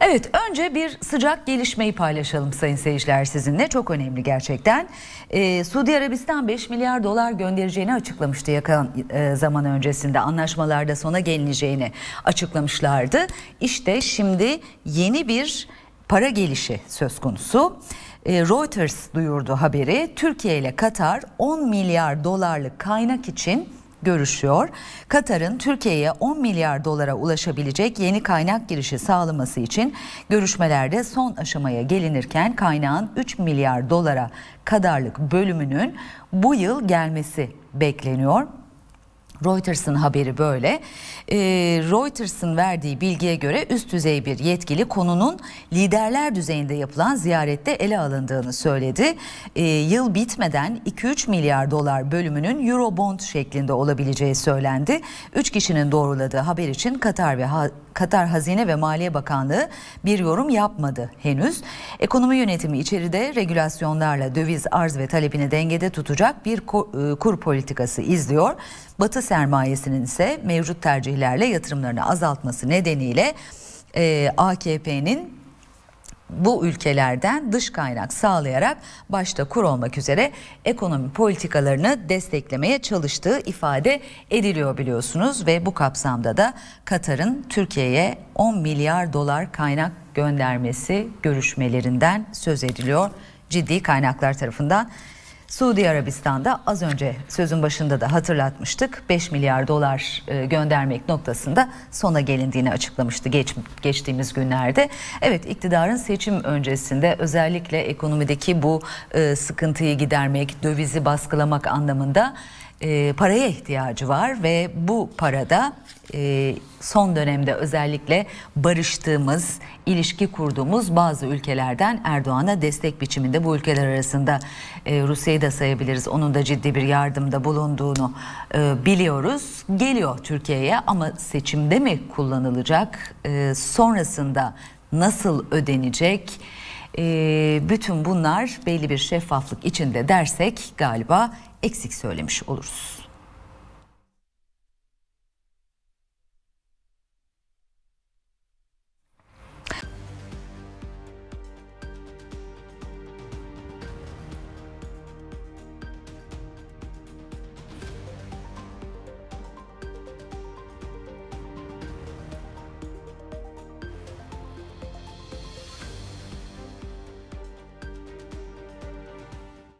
Evet önce bir sıcak gelişmeyi paylaşalım sayın seyirciler sizinle. Çok önemli gerçekten. Ee, Suudi Arabistan 5 milyar dolar göndereceğini açıklamıştı yakın e, zaman öncesinde. Anlaşmalarda sona gelineceğini açıklamışlardı. İşte şimdi yeni bir para gelişi söz konusu. Ee, Reuters duyurdu haberi. Türkiye ile Katar 10 milyar dolarlık kaynak için görüşüyor. Katar'ın Türkiye'ye 10 milyar dolara ulaşabilecek yeni kaynak girişi sağlaması için görüşmelerde son aşamaya gelinirken kaynağın 3 milyar dolara kadarlık bölümünün bu yıl gelmesi bekleniyor. Reuters'ın haberi böyle. E, Reuters'ın verdiği bilgiye göre üst düzey bir yetkili konunun liderler düzeyinde yapılan ziyarette ele alındığını söyledi. E, yıl bitmeden 2-3 milyar dolar bölümünün Eurobond şeklinde olabileceği söylendi. 3 kişinin doğruladığı haber için Katar ve Katar Hazine ve Maliye Bakanlığı bir yorum yapmadı henüz. Ekonomi yönetimi içeride regülasyonlarla döviz arz ve talebini dengede tutacak bir e, kur politikası izliyor. Batı sermayesinin ise mevcut tercihlerle yatırımlarını azaltması nedeniyle e, AKP'nin bu ülkelerden dış kaynak sağlayarak başta kur olmak üzere ekonomi politikalarını desteklemeye çalıştığı ifade ediliyor biliyorsunuz ve bu kapsamda da Katar'ın Türkiye'ye 10 milyar dolar kaynak göndermesi görüşmelerinden söz ediliyor ciddi kaynaklar tarafından. Suudi Arabistan'da az önce sözün başında da hatırlatmıştık 5 milyar dolar e, göndermek noktasında sona gelindiğini açıklamıştı geç, geçtiğimiz günlerde. Evet iktidarın seçim öncesinde özellikle ekonomideki bu e, sıkıntıyı gidermek, dövizi baskılamak anlamında e, paraya ihtiyacı var ve bu parada e, son dönemde özellikle barıştığımız, ilişki kurduğumuz bazı ülkelerden Erdoğan'a destek biçiminde bu ülkeler arasında e, Rusya'yı da sayabiliriz. Onun da ciddi bir yardımda bulunduğunu e, biliyoruz. Geliyor Türkiye'ye ama seçimde mi kullanılacak? E, sonrasında nasıl ödenecek? E, bütün bunlar belli bir şeffaflık içinde dersek galiba eksik söylemiş oluruz.